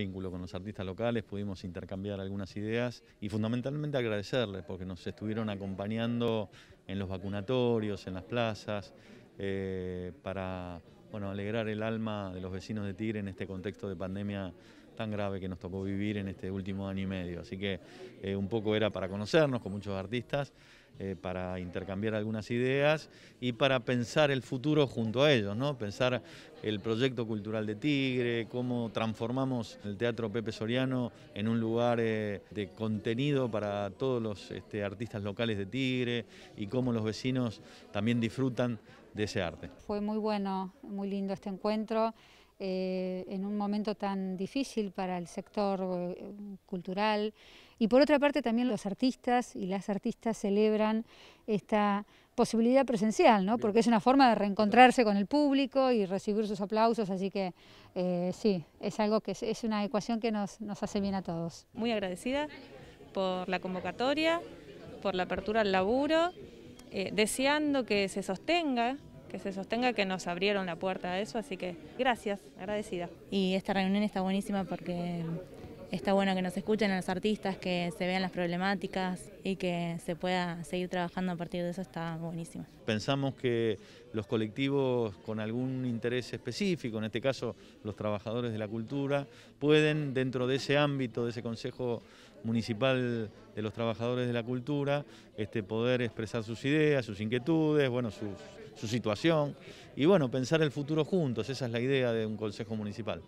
vínculo con los artistas locales, pudimos intercambiar algunas ideas y fundamentalmente agradecerles porque nos estuvieron acompañando en los vacunatorios, en las plazas, eh, para bueno, alegrar el alma de los vecinos de Tigre en este contexto de pandemia tan grave que nos tocó vivir en este último año y medio. Así que eh, un poco era para conocernos con muchos artistas eh, para intercambiar algunas ideas y para pensar el futuro junto a ellos, ¿no? pensar el proyecto cultural de Tigre, cómo transformamos el Teatro Pepe Soriano en un lugar eh, de contenido para todos los este, artistas locales de Tigre y cómo los vecinos también disfrutan de ese arte. Fue muy bueno, muy lindo este encuentro. Eh, en un momento tan difícil para el sector eh, cultural. Y por otra parte también los artistas y las artistas celebran esta posibilidad presencial, ¿no? porque es una forma de reencontrarse con el público y recibir sus aplausos, así que eh, sí, es algo que es, una ecuación que nos, nos hace bien a todos. Muy agradecida por la convocatoria, por la apertura al laburo, deseando que se sostenga que se sostenga, que nos abrieron la puerta a eso, así que gracias, agradecida. Y esta reunión está buenísima porque está bueno que nos escuchen a los artistas, que se vean las problemáticas y que se pueda seguir trabajando a partir de eso está buenísimo. Pensamos que los colectivos con algún interés específico, en este caso los trabajadores de la cultura, pueden dentro de ese ámbito, de ese Consejo Municipal de los Trabajadores de la Cultura, este, poder expresar sus ideas, sus inquietudes, bueno, su situación y bueno, pensar el futuro juntos, esa es la idea de un Consejo Municipal.